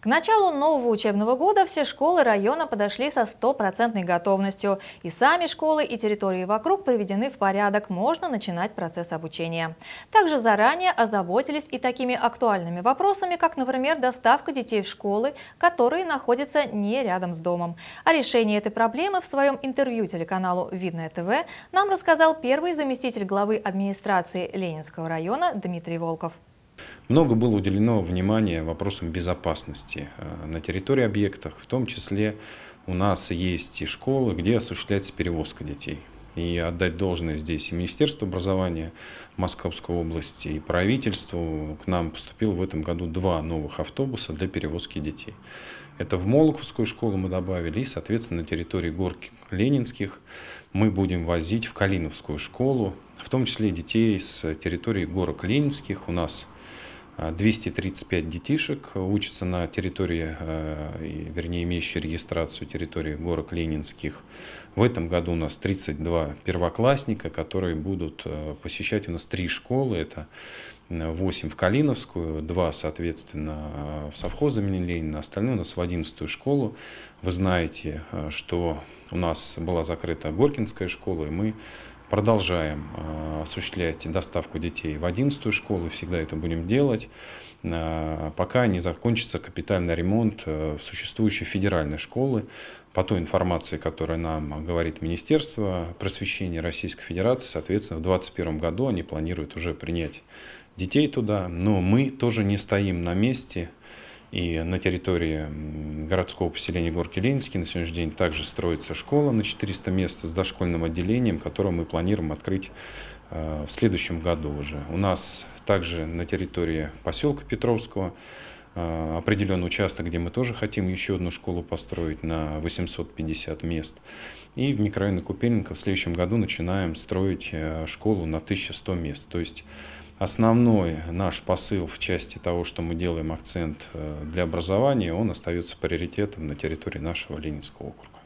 К началу нового учебного года все школы района подошли со стопроцентной готовностью. И сами школы, и территории вокруг приведены в порядок, можно начинать процесс обучения. Также заранее озаботились и такими актуальными вопросами, как, например, доставка детей в школы, которые находятся не рядом с домом. О решении этой проблемы в своем интервью телеканалу «Видное ТВ» нам рассказал первый заместитель главы администрации Ленинского района Дмитрий Волков. Много было уделено внимания вопросам безопасности э, на территории объектов, в том числе у нас есть и школы, где осуществляется перевозка детей. И отдать должное здесь и Министерству образования Московской области, и правительству. К нам поступило в этом году два новых автобуса для перевозки детей. Это в Молоковскую школу мы добавили, и, соответственно, на территории горки Ленинских мы будем возить в Калиновскую школу, в том числе детей с территории горок Ленинских. У нас 235 детишек учатся на территории, э, вернее, имеющей регистрацию территории горок Ленинских. В этом году у нас 32 первоклассника, которые будут э, посещать у нас три школы. Это 8 в Калиновскую, 2, соответственно, в совхоз имени Ленина, остальные у нас в 11 школу. Вы знаете, э, что у нас была закрыта Горкинская школа, и мы продолжаем э, осуществлять доставку детей в 11 школу, всегда это будем делать, э, пока не закончится капитальный ремонт существующей федеральной школы по той информации, которая нам говорит Министерство просвещения Российской Федерации, соответственно, в 2021 году они планируют уже принять детей туда. Но мы тоже не стоим на месте. И на территории городского поселения Горки Ленинский на сегодняшний день также строится школа на 400 мест с дошкольным отделением, которое мы планируем открыть э, в следующем году уже. У нас также на территории поселка Петровского а, определенный участок, где мы тоже хотим еще одну школу построить на 850 мест. И в микрорайоне Купельника в следующем году начинаем строить э, школу на 1100 мест. То есть основной наш посыл в части того, что мы делаем акцент э, для образования, он остается приоритетом на территории нашего Ленинского округа.